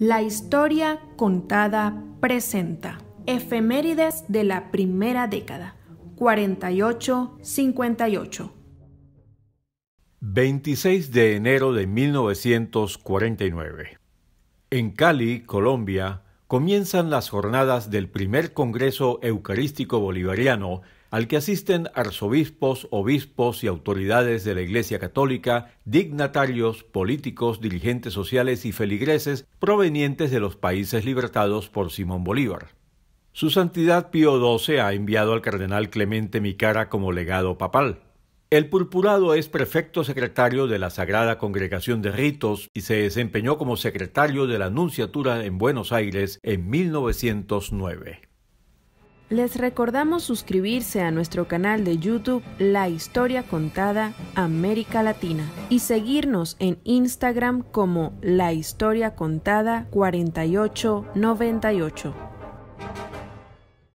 La historia contada presenta efemérides de la primera década, 48-58. 26 de enero de 1949. En Cali, Colombia, comienzan las jornadas del primer Congreso Eucarístico Bolivariano, al que asisten arzobispos, obispos y autoridades de la Iglesia Católica, dignatarios, políticos, dirigentes sociales y feligreses provenientes de los países libertados por Simón Bolívar. Su Santidad Pío XII ha enviado al cardenal Clemente Micara como legado papal. El purpurado es prefecto secretario de la Sagrada Congregación de Ritos y se desempeñó como secretario de la Nunciatura en Buenos Aires en 1909. Les recordamos suscribirse a nuestro canal de YouTube La Historia Contada América Latina y seguirnos en Instagram como La Historia Contada 4898.